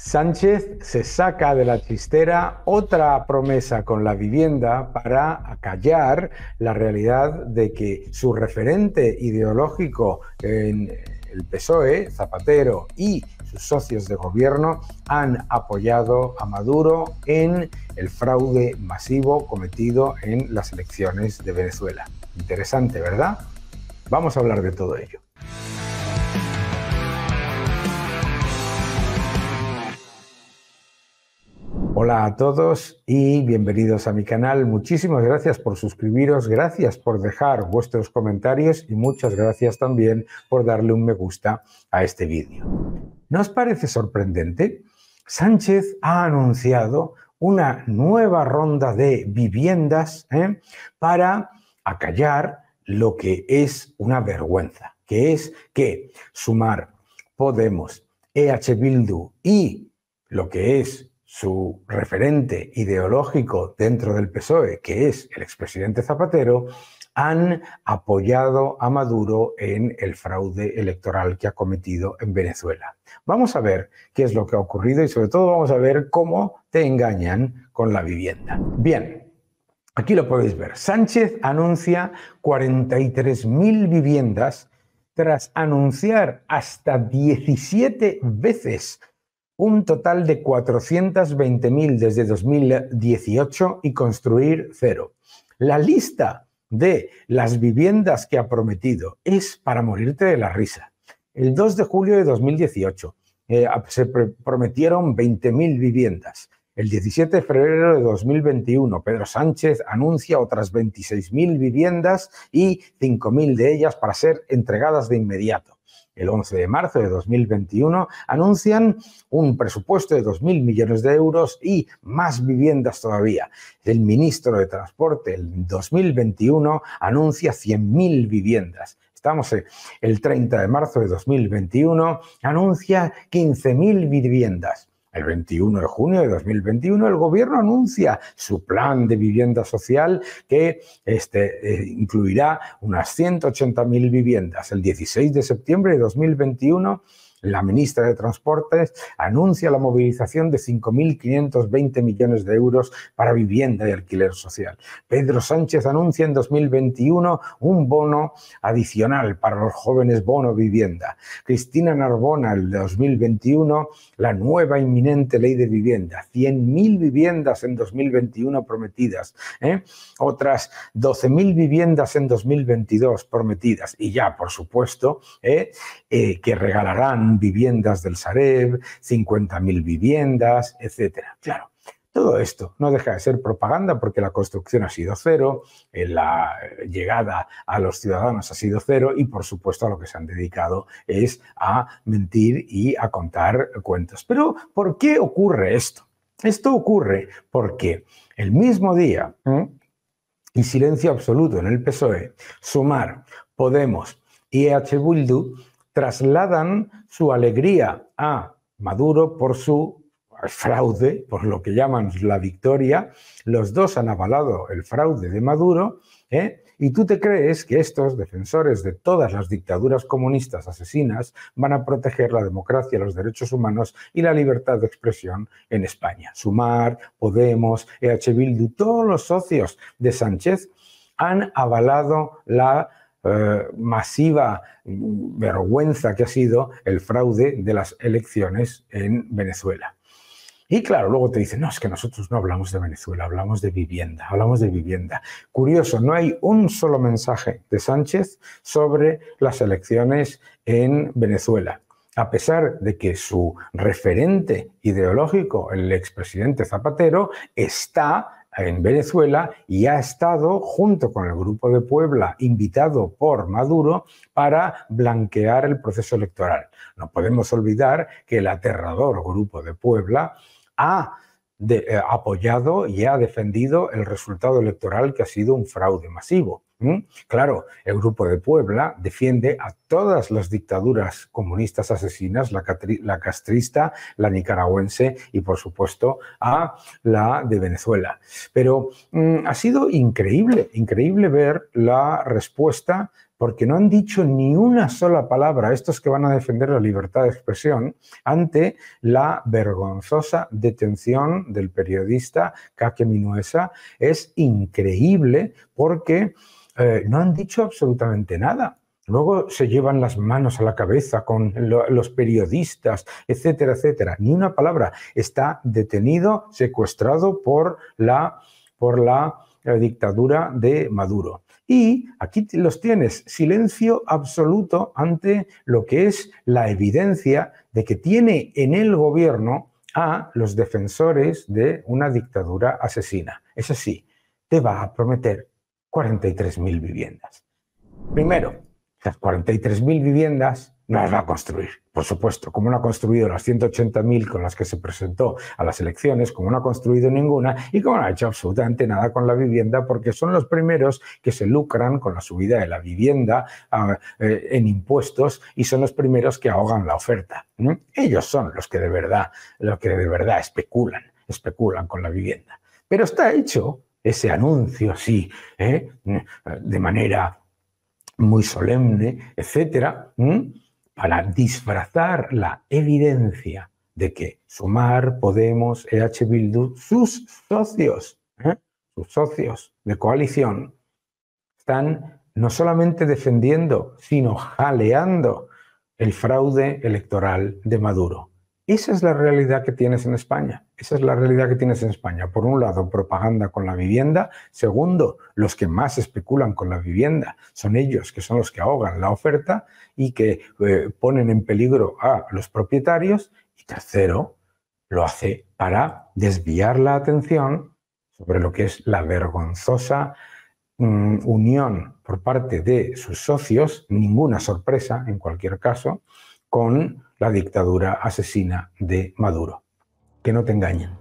Sánchez se saca de la chistera otra promesa con la vivienda para acallar la realidad de que su referente ideológico en el PSOE, Zapatero y sus socios de gobierno han apoyado a Maduro en el fraude masivo cometido en las elecciones de Venezuela. Interesante, ¿verdad? Vamos a hablar de todo ello. Hola a todos y bienvenidos a mi canal. Muchísimas gracias por suscribiros, gracias por dejar vuestros comentarios y muchas gracias también por darle un me gusta a este vídeo. ¿No os parece sorprendente? Sánchez ha anunciado una nueva ronda de viviendas ¿eh? para acallar lo que es una vergüenza, que es que sumar Podemos, EH Bildu y lo que es su referente ideológico dentro del PSOE, que es el expresidente Zapatero, han apoyado a Maduro en el fraude electoral que ha cometido en Venezuela. Vamos a ver qué es lo que ha ocurrido y sobre todo vamos a ver cómo te engañan con la vivienda. Bien, aquí lo podéis ver. Sánchez anuncia 43.000 viviendas tras anunciar hasta 17 veces un total de 420.000 desde 2018 y construir cero. La lista de las viviendas que ha prometido es para morirte de la risa. El 2 de julio de 2018 eh, se prometieron 20.000 viviendas. El 17 de febrero de 2021, Pedro Sánchez anuncia otras 26.000 viviendas y 5.000 de ellas para ser entregadas de inmediato el 11 de marzo de 2021, anuncian un presupuesto de 2.000 millones de euros y más viviendas todavía. El ministro de Transporte el 2021 anuncia 100.000 viviendas. Estamos el 30 de marzo de 2021, anuncia 15.000 viviendas. El 21 de junio de 2021 el gobierno anuncia su plan de vivienda social que este, eh, incluirá unas 180.000 viviendas. El 16 de septiembre de 2021 la ministra de Transportes anuncia la movilización de 5.520 millones de euros para vivienda y alquiler social. Pedro Sánchez anuncia en 2021 un bono adicional para los jóvenes bono vivienda. Cristina Narbona en 2021 la nueva inminente ley de vivienda. 100.000 viviendas en 2021 prometidas. ¿eh? Otras 12.000 viviendas en 2022 prometidas. Y ya, por supuesto, ¿eh? Eh, que regalarán viviendas del Sareb, 50.000 viviendas, etc. Claro, todo esto no deja de ser propaganda porque la construcción ha sido cero, eh, la llegada a los ciudadanos ha sido cero y por supuesto a lo que se han dedicado es a mentir y a contar cuentos. Pero ¿por qué ocurre esto? Esto ocurre porque el mismo día, ¿eh? y silencio absoluto en el PSOE, sumar Podemos y EH Bildu trasladan su alegría a Maduro por su fraude, por lo que llaman la victoria. Los dos han avalado el fraude de Maduro. ¿eh? Y tú te crees que estos defensores de todas las dictaduras comunistas asesinas van a proteger la democracia, los derechos humanos y la libertad de expresión en España. Sumar, Podemos, EH Bildu, todos los socios de Sánchez han avalado la eh, masiva vergüenza que ha sido el fraude de las elecciones en Venezuela. Y claro, luego te dicen, no, es que nosotros no hablamos de Venezuela, hablamos de vivienda, hablamos de vivienda. Curioso, no hay un solo mensaje de Sánchez sobre las elecciones en Venezuela a pesar de que su referente ideológico, el expresidente Zapatero, está en Venezuela y ha estado junto con el Grupo de Puebla invitado por Maduro para blanquear el proceso electoral. No podemos olvidar que el aterrador Grupo de Puebla ha eh, apoyado y ha defendido el resultado electoral que ha sido un fraude masivo. ¿Mm? Claro, el Grupo de Puebla defiende a todas las dictaduras comunistas asesinas, la, castrista, la nicaragüense y, por supuesto, a la de Venezuela. Pero mm, ha sido increíble, increíble ver la respuesta porque no han dicho ni una sola palabra estos que van a defender la libertad de expresión ante la vergonzosa detención del periodista Kake Minuesa. Es increíble porque eh, no han dicho absolutamente nada. Luego se llevan las manos a la cabeza con los periodistas, etcétera, etcétera. Ni una palabra. Está detenido, secuestrado por la, por la eh, dictadura de Maduro. Y aquí los tienes, silencio absoluto ante lo que es la evidencia de que tiene en el gobierno a los defensores de una dictadura asesina. Eso sí, te va a prometer 43.000 viviendas. Primero, las 43.000 viviendas no las va a construir, por supuesto, como no ha construido las 180.000 con las que se presentó a las elecciones, como no ha construido ninguna y como no ha hecho absolutamente nada con la vivienda, porque son los primeros que se lucran con la subida de la vivienda ah, eh, en impuestos y son los primeros que ahogan la oferta. Ellos son los que de verdad, los que de verdad especulan, especulan con la vivienda. Pero está hecho ese anuncio así, ¿eh? de manera muy solemne, etcétera, para disfrazar la evidencia de que Sumar, Podemos, EH Bildu, sus socios, ¿eh? sus socios de coalición, están no solamente defendiendo, sino jaleando el fraude electoral de Maduro. Esa es la realidad que tienes en España. Esa es la realidad que tienes en España. Por un lado, propaganda con la vivienda. Segundo, los que más especulan con la vivienda son ellos, que son los que ahogan la oferta y que eh, ponen en peligro a los propietarios. Y tercero, lo hace para desviar la atención sobre lo que es la vergonzosa mm, unión por parte de sus socios, ninguna sorpresa en cualquier caso, con la dictadura asesina de Maduro. Que no te engañen.